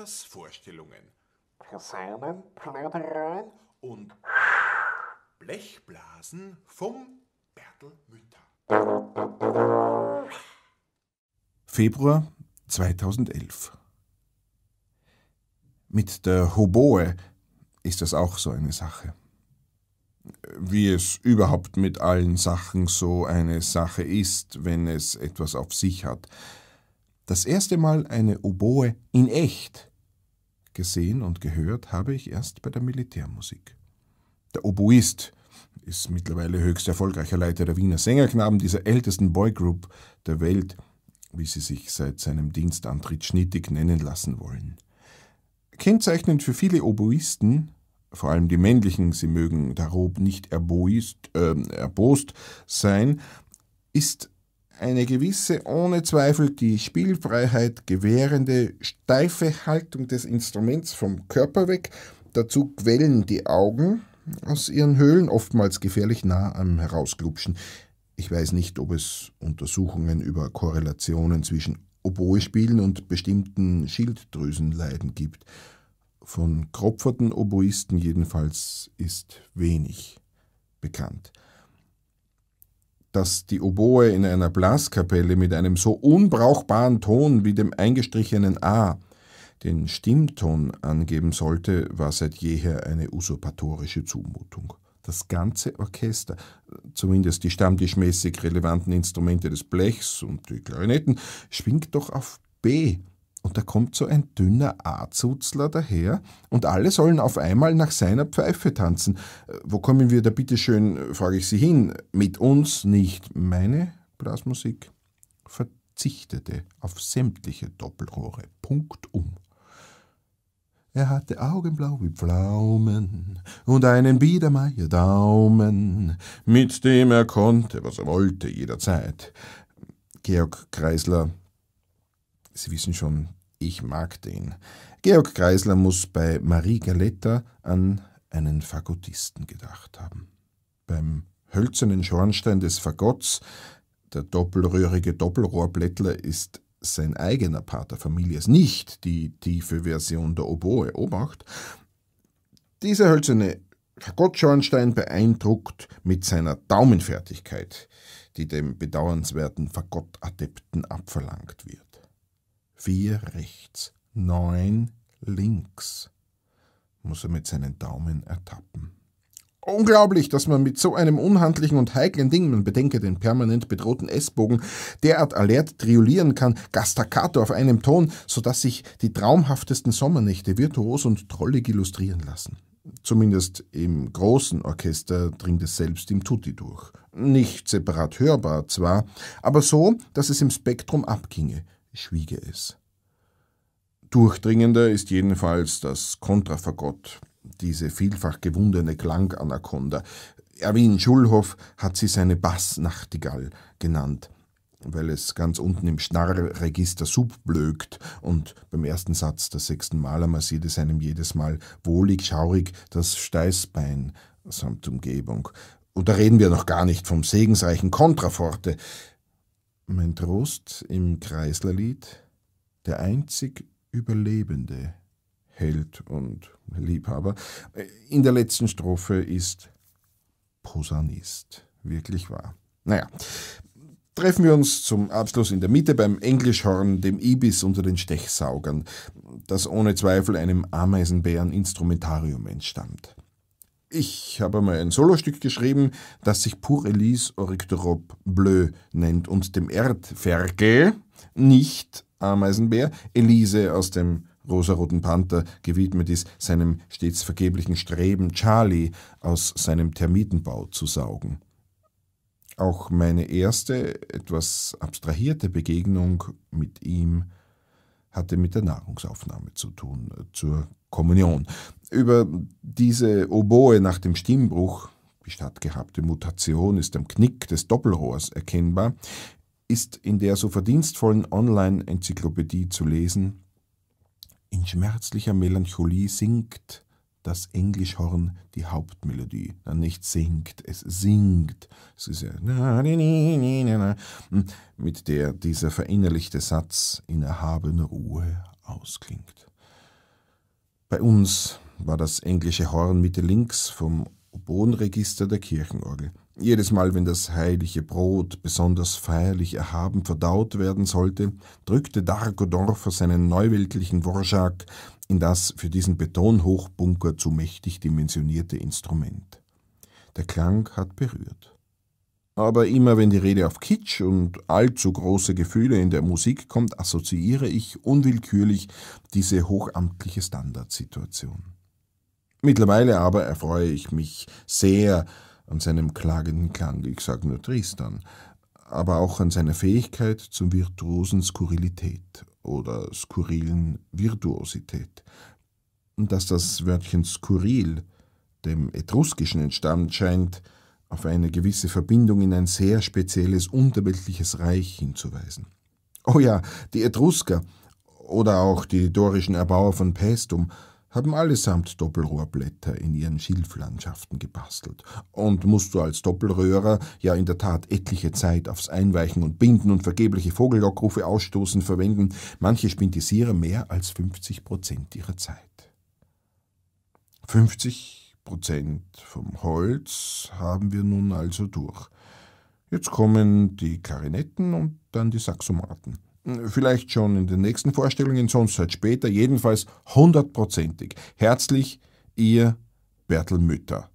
Lukas Vorstellungen, Posaunen, Plaudereien und Blechblasen vom Bertel Mütter. Februar 2011 Mit der Hoboe ist das auch so eine Sache. Wie es überhaupt mit allen Sachen so eine Sache ist, wenn es etwas auf sich hat. Das erste Mal eine Oboe in echt Gesehen und gehört habe ich erst bei der Militärmusik. Der Oboist ist mittlerweile höchst erfolgreicher Leiter der Wiener Sängerknaben, dieser ältesten Boygroup der Welt, wie sie sich seit seinem Dienstantritt schnittig nennen lassen wollen. Kennzeichnend für viele Oboisten, vor allem die männlichen, sie mögen darob nicht erboist, äh, erbost sein, ist eine gewisse, ohne Zweifel die Spielfreiheit gewährende, steife Haltung des Instruments vom Körper weg. Dazu quellen die Augen aus ihren Höhlen, oftmals gefährlich nah am Herausglubschen. Ich weiß nicht, ob es Untersuchungen über Korrelationen zwischen Oboespielen und bestimmten Schilddrüsenleiden gibt. Von kropferten Oboisten jedenfalls ist wenig bekannt dass die Oboe in einer Blaskapelle mit einem so unbrauchbaren Ton wie dem eingestrichenen A den Stimmton angeben sollte, war seit jeher eine usurpatorische Zumutung. Das ganze Orchester, zumindest die stammtischmäßig relevanten Instrumente des Blechs und die Klarinetten, schwingt doch auf B und da kommt so ein dünner Arzutzler daher und alle sollen auf einmal nach seiner Pfeife tanzen. Äh, wo kommen wir da bitte schön, äh, frage ich sie hin, mit uns nicht. Meine Blasmusik verzichtete auf sämtliche Doppelrohre. Punkt um. Er hatte Augenblau wie Pflaumen und einen Biedermeier Daumen, mit dem er konnte, was er wollte, jederzeit. Georg Kreisler Sie wissen schon, ich mag den. Georg Kreisler muss bei Marie Galetta an einen Fagottisten gedacht haben. Beim hölzernen Schornstein des Fagotts, der doppelröhrige Doppelrohrblättler ist sein eigener Pater Familias, nicht die tiefe Version der Oboe, Obacht. Dieser hölzerne Fagottschornstein beeindruckt mit seiner Daumenfertigkeit, die dem bedauernswerten Fagottadepten abverlangt wird. 4 rechts, 9 links, muss er mit seinen Daumen ertappen. Unglaublich, dass man mit so einem unhandlichen und heiklen Ding, man bedenke den permanent bedrohten S-Bogen, derart alert triolieren kann, gastaccato auf einem Ton, sodass sich die traumhaftesten Sommernächte virtuos und trollig illustrieren lassen. Zumindest im großen Orchester dringt es selbst im Tutti durch. Nicht separat hörbar zwar, aber so, dass es im Spektrum abginge schwiege es. Durchdringender ist jedenfalls das Kontrafagott, diese vielfach gewundene Klanganaconda. Erwin Schulhoff hat sie seine Bassnachtigall genannt, weil es ganz unten im Schnarrregister subblökt und beim ersten Satz der sechsten Malermasside seinem jedes Mal wohlig schaurig das Steißbein samt Umgebung. Und da reden wir noch gar nicht vom segensreichen Kontraforte, mein Trost im Kreislerlied, der einzig Überlebende, Held und Liebhaber, in der letzten Strophe ist Posaunist. Wirklich wahr. Naja, treffen wir uns zum Abschluss in der Mitte beim Englischhorn, dem Ibis unter den Stechsaugern, das ohne Zweifel einem Ameisenbären Instrumentarium entstammt. Ich habe mal ein Solostück geschrieben, das sich Pour Elise Orictorop Bleu nennt und dem Erdferkel, nicht Ameisenbär, Elise aus dem rosaroten Panther gewidmet ist, seinem stets vergeblichen Streben, Charlie aus seinem Termitenbau zu saugen. Auch meine erste, etwas abstrahierte Begegnung mit ihm hatte mit der Nahrungsaufnahme zu tun, äh, zur Kommunion über diese Oboe nach dem Stimmbruch, die stattgehabte Mutation ist am Knick des Doppelrohrs erkennbar, ist in der so verdienstvollen Online-Enzyklopädie zu lesen, in schmerzlicher Melancholie singt das Englischhorn die Hauptmelodie. Na, nicht singt, es singt. Es ist ja hm, mit der dieser verinnerlichte Satz in erhabener Ruhe ausklingt. Bei uns war das englische Horn Mitte links vom Oboenregister der Kirchenorgel. Jedes Mal, wenn das heilige Brot besonders feierlich erhaben verdaut werden sollte, drückte Darko Dorfer seinen neuweltlichen Worschak in das für diesen Betonhochbunker zu mächtig dimensionierte Instrument. Der Klang hat berührt. Aber immer wenn die Rede auf Kitsch und allzu große Gefühle in der Musik kommt, assoziiere ich unwillkürlich diese hochamtliche Standardsituation. Mittlerweile aber erfreue ich mich sehr an seinem klagenden Klang, ich sage nur Tristan, aber auch an seiner Fähigkeit zum virtuosen Skurrilität oder skurrilen Virtuosität. Und dass das Wörtchen skurril dem Etruskischen entstammt, scheint auf eine gewisse Verbindung in ein sehr spezielles unterweltliches Reich hinzuweisen. Oh ja, die Etrusker oder auch die dorischen Erbauer von Pestum – haben allesamt Doppelrohrblätter in ihren Schilflandschaften gebastelt. Und musst du als Doppelröhrer ja in der Tat etliche Zeit aufs Einweichen und Binden und vergebliche Vogellockrufe ausstoßen verwenden, manche Spindisierer mehr als 50 Prozent ihrer Zeit. 50 Prozent vom Holz haben wir nun also durch. Jetzt kommen die Klarinetten und dann die Saxomaten. Vielleicht schon in den nächsten Vorstellungen, sonst halt später. Jedenfalls hundertprozentig. Herzlich, Ihr Bertel Mütter.